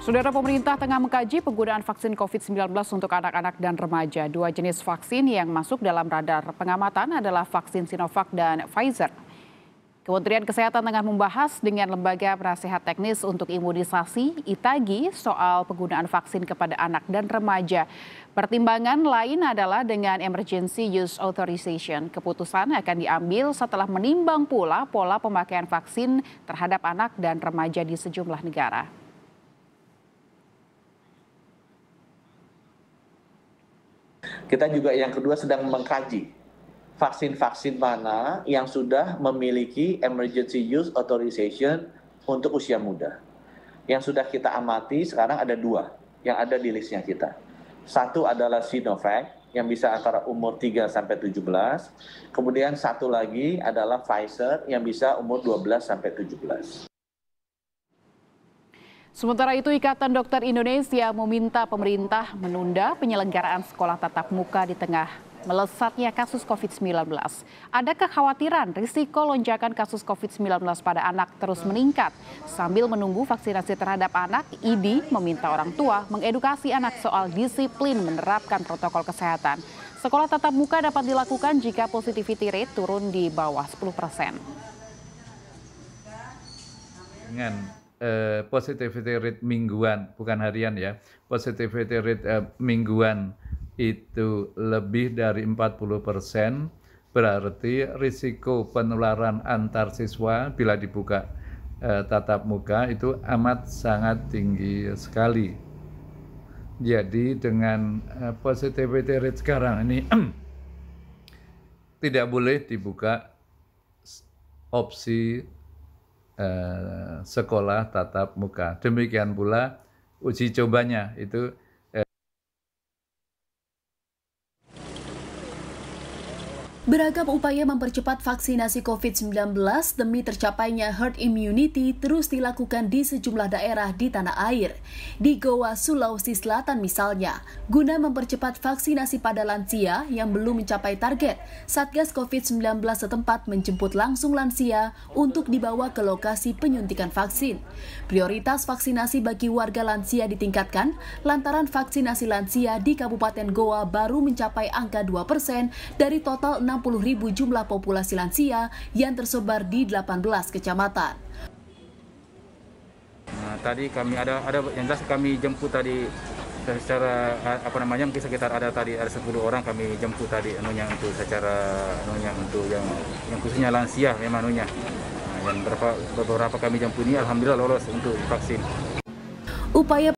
Saudara pemerintah tengah mengkaji penggunaan vaksin COVID-19 untuk anak-anak dan remaja. Dua jenis vaksin yang masuk dalam radar pengamatan adalah vaksin Sinovac dan Pfizer. Kementerian Kesehatan tengah membahas dengan Lembaga Penasehat Teknis untuk Imunisasi ITAGI soal penggunaan vaksin kepada anak dan remaja. Pertimbangan lain adalah dengan Emergency Use Authorization. Keputusan akan diambil setelah menimbang pula pola pemakaian vaksin terhadap anak dan remaja di sejumlah negara. Kita juga yang kedua sedang mengkaji vaksin-vaksin mana yang sudah memiliki emergency use authorization untuk usia muda. Yang sudah kita amati sekarang ada dua yang ada di listnya kita. Satu adalah Sinovac yang bisa antara umur 3 sampai 17. Kemudian satu lagi adalah Pfizer yang bisa umur 12 sampai 17. Sementara itu, Ikatan Dokter Indonesia meminta pemerintah menunda penyelenggaraan sekolah tatap muka di tengah melesatnya kasus COVID-19. Ada kekhawatiran risiko lonjakan kasus COVID-19 pada anak terus meningkat. Sambil menunggu vaksinasi terhadap anak, IDI meminta orang tua mengedukasi anak soal disiplin menerapkan protokol kesehatan. Sekolah tatap muka dapat dilakukan jika positivity rate turun di bawah 10 persen. Dengan eh, positivity rate mingguan, bukan harian ya, positivity rate eh, mingguan itu lebih dari 40 persen, berarti risiko penularan antar siswa bila dibuka eh, tatap muka itu amat sangat tinggi sekali. Jadi dengan eh, positivity rate sekarang ini tidak boleh dibuka opsi Eh, sekolah tatap muka. Demikian pula uji cobanya itu Beragam upaya mempercepat vaksinasi COVID-19 demi tercapainya herd immunity terus dilakukan di sejumlah daerah di tanah air. Di Goa, Sulawesi Selatan misalnya, guna mempercepat vaksinasi pada lansia yang belum mencapai target, Satgas COVID-19 setempat menjemput langsung lansia untuk dibawa ke lokasi penyuntikan vaksin. Prioritas vaksinasi bagi warga lansia ditingkatkan lantaran vaksinasi lansia di Kabupaten Goa baru mencapai angka 2% dari total 6 ribu jumlah populasi lansia yang tersebar di 18 kecamatan. Nah, tadi kami ada ada yang jelas kami jemput tadi secara apa namanya mungkin sekitar ada tadi ada 10 orang kami jemput tadi anunya untuk secara anunya untuk yang yang khususnya lansia memang anunya nah, yang beberapa beberapa kami jemput ini alhamdulillah lolos untuk vaksin upaya